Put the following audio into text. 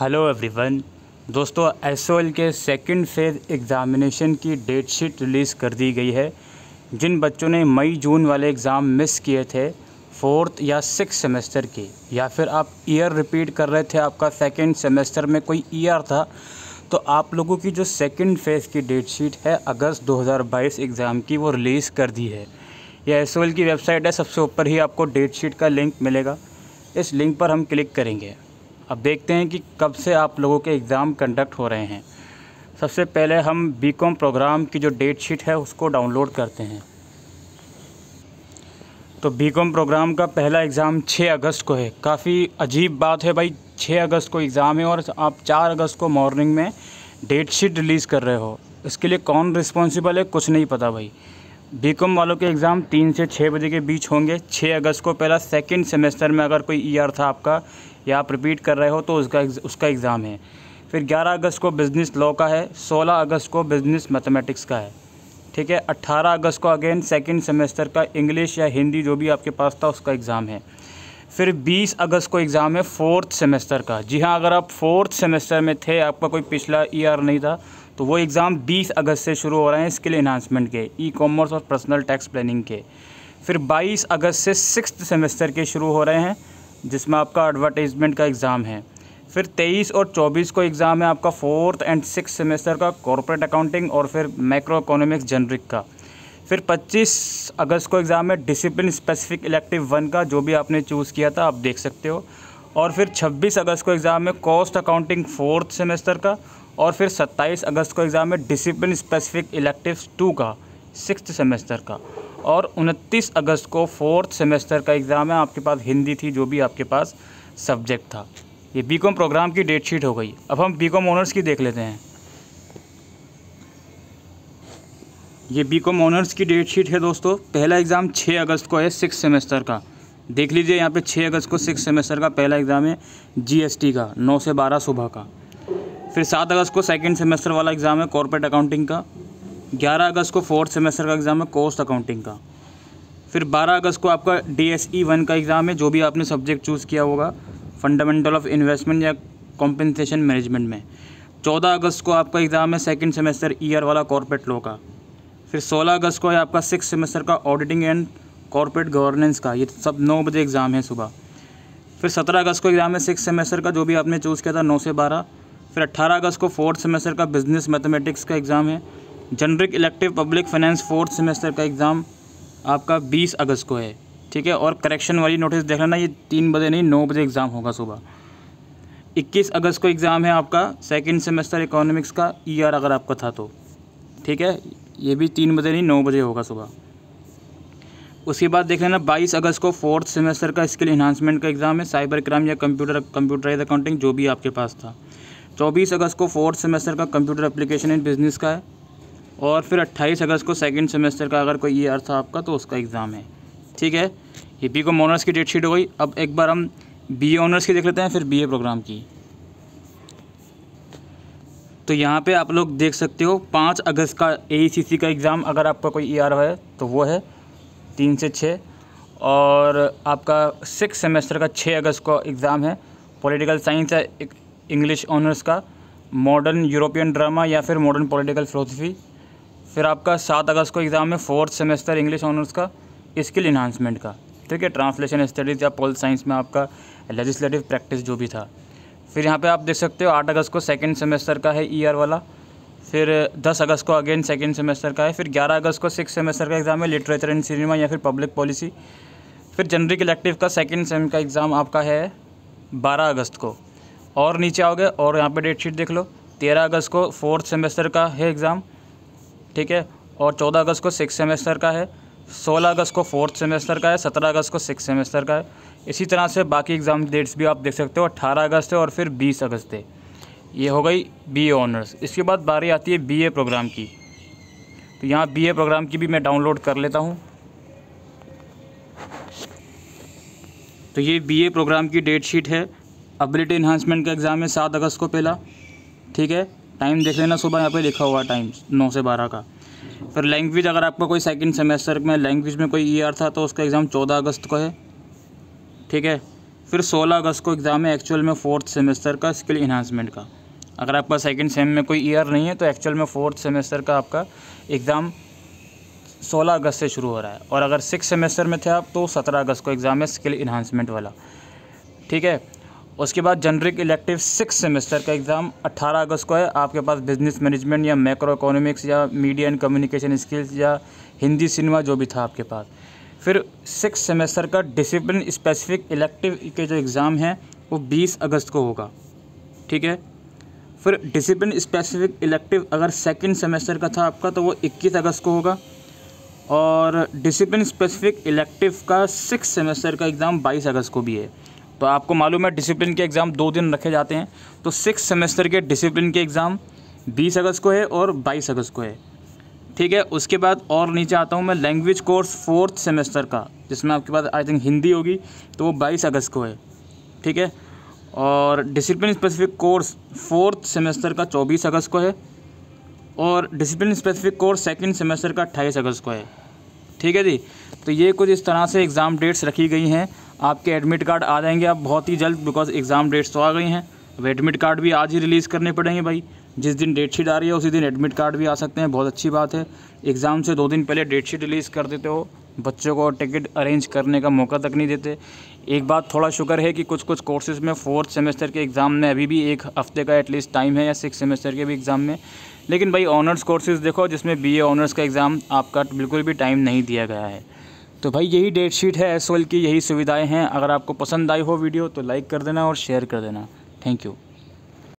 hello everyone दोस्तों एस के सेकंड फेज़ एग्ज़ामिनेशन की डेट शीट रिलीज़ कर दी गई है जिन बच्चों ने मई जून वाले एग्ज़ाम मिस किए थे फोर्थ या सिक्स सेमेस्टर के या फिर आप ईयर रिपीट कर रहे थे आपका सेकंड सेमेस्टर में कोई ईयर था तो आप लोगों की जो सेकंड फेज़ की डेट शीट है अगस्त 2022 एग्ज़ाम की वो रिलीज़ कर दी है यह एस की वेबसाइट है सबसे ऊपर ही आपको डेट शीट का लिंक मिलेगा इस लिंक पर हम क्लिक करेंगे अब देखते हैं कि कब से आप लोगों के एग्ज़ाम कंडक्ट हो रहे हैं सबसे पहले हम बीकॉम प्रोग्राम की जो डेट शीट है उसको डाउनलोड करते हैं तो बीकॉम प्रोग्राम का पहला एग्ज़ाम 6 अगस्त को है काफ़ी अजीब बात है भाई 6 अगस्त को एग्ज़ाम है और आप 4 अगस्त को मॉर्निंग में डेट शीट रिलीज़ कर रहे हो इसके लिए कौन रिस्पॉन्सिबल है कुछ नहीं पता भाई बीकॉम वालों के एग्ज़ाम तीन से छः बजे के बीच होंगे छः अगस्त को पहला सेकंड सेमेस्टर में अगर कोई ईयर e था आपका या आप रिपीट कर रहे हो तो उसका उसका एग्ज़ाम है फिर 11 अगस्त को बिज़नेस लॉ का है 16 अगस्त को बिज़नेस मैथमेटिक्स का है ठीक है 18 अगस्त को अगेन सेकंड सेमेस्टर का इंग्लिश या हिंदी जो भी आपके पास था उसका एग्ज़ाम है फिर 20 अगस्त को एग्ज़ाम है फोर्थ सेमेस्टर का जी हाँ अगर आप फोर्थ सेमेस्टर में थे आपका कोई पिछला ईयर e नहीं था तो वो एग्ज़ाम 20 अगस्त से शुरू हो रहे हैं स्किल इन्हांसमेंट के ई कॉमर्स और पर्सनल टैक्स प्लानिंग के फिर 22 अगस्त से सिक्स सेमेस्टर के शुरू हो रहे हैं जिसमें आपका एडवर्टाइजमेंट का एग्ज़ाम है फिर 23 और 24 को एग्ज़ाम है आपका फोर्थ एंड सिक्स सेमेस्टर का कॉरपोरेट अकाउंटिंग और फिर माइक्रो इकोनॉमिक्स जनरिक का फिर 25 अगस्त को एग्ज़ाम है डिसिप्लिन स्पेसिफिक इलेक्टिव वन का जो भी आपने चूज़ किया था आप देख सकते हो और फिर 26 अगस्त को एग्ज़ाम है कॉस्ट अकाउंटिंग फोर्थ सेमेस्टर का और फिर 27 अगस्त को एग्ज़ाम है डिसिप्लिन स्पेसिफिक इलेक्टिव्स टू का सिक्स सेमेस्टर का और 29 अगस्त को फोर्थ सेमेस्टर का एग्ज़ाम है आपके पास हिंदी थी जो भी आपके पास सब्जेक्ट था ये बी प्रोग्राम की डेट शीट हो गई अब हम बी ऑनर्स की देख लेते हैं ये बी कॉम ऑनर्स की डेट शीट है दोस्तों पहला एग्ज़ाम 6 अगस्त को है सिक्स सेमेस्टर का देख लीजिए यहाँ पे 6 अगस्त को सिक्स सेमेस्टर का पहला एग्ज़ाम है जीएसटी का 9 से 12 सुबह का फिर 7 अगस्त को सेकेंड सेमेस्टर वाला एग्ज़ाम है कॉरपोरेट अकाउंटिंग का 11 अगस्त को फोर्थ सेमेस्टर का एग्ज़ाम है कोस्ट अकाउंटिंग का फिर 12 अगस्त को आपका डी एस ई वन का एग्ज़ाम है जो भी आपने सब्जेक्ट चूज़ किया होगा फंडामेंटल ऑफ इन्वेस्टमेंट या कॉम्पेंसेशन मैनेजमेंट में चौदह अगस्त को आपका एग्ज़ाम है सेकेंड सेमेस्टर ईयर वाला कॉरपोरेट लॉ का फिर सोलह अगस्त को है आपका सिक्स सेमेस्टर का ऑडिटिंग एंड कॉरपोरेट गवर्नेंस का ये सब नौ बजे एग्ज़ाम है सुबह फिर सत्रह अगस्त को एग्ज़ाम है सिक्स सेमेस्टर का जो भी आपने चूज़ किया था नौ से बारह फिर अट्ठारह अगस्त को फोर्थ सेमेस्टर का बिजनेस मैथमेटिक्स का एग्ज़ाम है generic elective public finance fourth semester का एग्ज़ाम आपका बीस अगस्त को है ठीक है और करेक्शन वाली नोटिस देख लेना ये तीन बजे नहीं नौ बजे एग्ज़ाम होगा सुबह इक्कीस अगस्त को एग्ज़ाम है आपका सेकेंड सेमेस्टर इकोनॉमिक्स का ईयर अगर आपका था तो ठीक है ये भी तीन बजे नहीं नौ बजे होगा सुबह उसके बाद देख लेना बाईस अगस्त को फोर्थ सेमेस्टर का स्किल इन्हांसमेंट का एग्ज़ाम है साइबर क्राइम या कंप्यूटर कंप्यूटराइज अकाउंटिंग जो भी आपके पास था चौबीस अगस्त को फोर्थ सेमेस्टर का कंप्यूटर अप्लीकेशन इन बिजनेस का है और फिर अट्ठाईस अगस्त को सेकेंड सेमेस्टर का अगर कोई ईयर था आपका तो उसका एग्ज़ाम है ठीक है ये बी को ऑनर्स की डेट शीट हो गई अब एक बार हम बी ऑनर्स की देख लेते हैं फिर बी ए प्रोग्राम की तो यहाँ पे आप लोग देख सकते हो पाँच अगस्त का ए का एग्ज़ाम अगर आपका कोई ई है तो वो है तीन से छः और आपका सिक्स सेमेस्टर का छः अगस्त को एग्ज़ाम है पॉलिटिकल साइंस है इंग्लिश ऑनर्स का मॉडर्न यूरोपियन ड्रामा या फिर मॉडर्न पॉलिटिकल फ़िलोसफी फिर आपका सात अगस्त को एग्ज़ाम है फोर्थ सेमेस्टर इंग्लिश ऑनर्स का स्किल इन्हांसमेंट का ठीक है ट्रांसलेशन स्टडीज़ या पोल साइंस में आपका लेजिस्लेटिव प्रैक्टिस जो भी था फिर यहाँ पे आप देख सकते हो आठ अगस्त को सेकेंड सेमेस्टर का है ईयर वाला फिर 10 अगस्त को अगेन सेकेंड सेमेस्टर का है फिर 11 अगस्त को सिक्स सेमेस्टर का एग्ज़ाम है लिटरेचर एंड सिनेमा या फिर पब्लिक पॉलिसी फिर जनरल इलेक्टिव का सेकेंड सेम का एग्ज़ाम आपका है बारह अगस्त को और नीचे आओगे और यहाँ पे डेट शीट देख लो तेरह अगस्त को फोर्थ सेमेस्टर का है एग्ज़ाम ठीक है और चौदह अगस्त को सिक्स सेमेस्टर का है सोलह अगस्त को फोर्थ सेमेस्टर का है सत्रह अगस्त को सिक्स सेमेस्टर का है इसी तरह से बाकी एग्ज़ाम डेट्स भी आप देख सकते हो अट्ठारह अगस्त है और फिर बीस अगस्त है ये हो गई बी ऑनर्स इसके बाद बारी आती है बी ए प्रोग्राम की तो यहाँ बी ए प्रोग्राम की भी मैं डाउनलोड कर लेता हूँ तो ये बी ए प्रोग्राम की डेट शीट है अबिलिटी इन्हांसमेंट का एग्ज़ाम है सात अगस्त को पहला ठीक है टाइम देख लेना सुबह यहाँ पे लिखा हुआ टाइम नौ से बारह का फिर लैंग्वेज अगर आपका कोई सेकंड सेमेस्टर में लैंग्वेज में कोई ईयर था तो उसका एग्ज़ाम चौदह अगस्त को है ठीक है फिर सोलह अगस्त को एग्ज़ाम है एक्चुअल में फोर्थ सेमेस्टर का स्किल इन्हांसमेंट का अगर आपका सेकंड सेम में कोई ईयर नहीं है तो एक्चुअल में फोर्थ सेमेस्टर का आपका एग्ज़ाम 16 अगस्त से शुरू हो रहा है और अगर सिक्स सेमेस्टर में थे आप तो 17 अगस्त को एग्ज़ाम है स्किल इन्हांसमेंट वाला ठीक है उसके बाद जनरिक इलेक्टिव सिक्स सेमेस्टर का एग्ज़ाम 18 अगस्त को है आपके पास बिजनेस मैनेजमेंट या मैक्रो इकोनॉमिक्स या मीडिया एंड कम्युनिकेशन स्किल्स या हिंदी सिनेमा जो भी था आपके पास फिर सिक्स सेमेस्टर का डिसिप्लिन स्पेसिफिक इलेक्टिव के जो एग्ज़ाम है वो बीस अगस्त को होगा ठीक है फिर डिसिप्लिन स्पेसिफिक इलेक्टिव अगर सेकेंड सेमेस्टर का था आपका तो वो इक्कीस अगस्त को होगा और डिसिप्लिन स्पेसिफिक इलेक्टिव का सिक्स सेमेस्टर का एग्ज़ाम बाईस अगस्त को भी है तो आपको मालूम है डिसिप्लिन के एग्ज़ाम दो दिन रखे जाते हैं तो सिक्स सेमेस्टर के डिसिप्लिन के एग्ज़ाम बीस अगस्त को है और बाईस अगस्त को है ठीक है उसके बाद और नीचे आता हूँ मैं लैंग्वेज कोर्स फोर्थ सेमेस्टर का जिसमें आपके पास आई थिंक हिंदी होगी तो वो बाईस अगस्त को है ठीक है और discipline specific course fourth semester का चौबीस अगस्त को है और discipline specific course second semester का अट्ठाईस अगस्त को है ठीक है जी तो ये कुछ इस तरह से एग्ज़ाम डेट्स रखी गई हैं आपके एडमिट कार्ड आ जाएंगे आप बहुत ही जल्द बिकॉज एग्ज़ाम डेट्स तो आ गई हैं अब एडमिट कार्ड भी आज ही रिलीज़ करने पड़ेंगे भाई जिस दिन डेट शीट आ रही है उसी दिन एडमिट कार्ड भी आ सकते हैं बहुत अच्छी बात है एग्ज़ाम से दो दिन पहले डेट शीट रिलीज़ कर देते हो बच्चों को टिकट अरेंज करने का मौका तक नहीं देते एक बात थोड़ा शुक्र है कि कुछ कुछ कोर्सेज़ में फोर्थ सेमेस्टर के एग्ज़ाम में अभी भी एक हफ्ते का एटलीस्ट टाइम है या सिक्स सेमेस्टर के भी एग्ज़ाम में लेकिन भाई ऑनर्स कोर्सेज़ देखो जिसमें बी ऑनर्स का एग्ज़ाम आपका बिल्कुल भी टाइम नहीं दिया गया है तो भाई यही डेट शीट है एस की यही सुविधाएँ हैं अगर आपको पसंद आई हो वीडियो तो लाइक कर देना और शेयर कर देना थैंक यू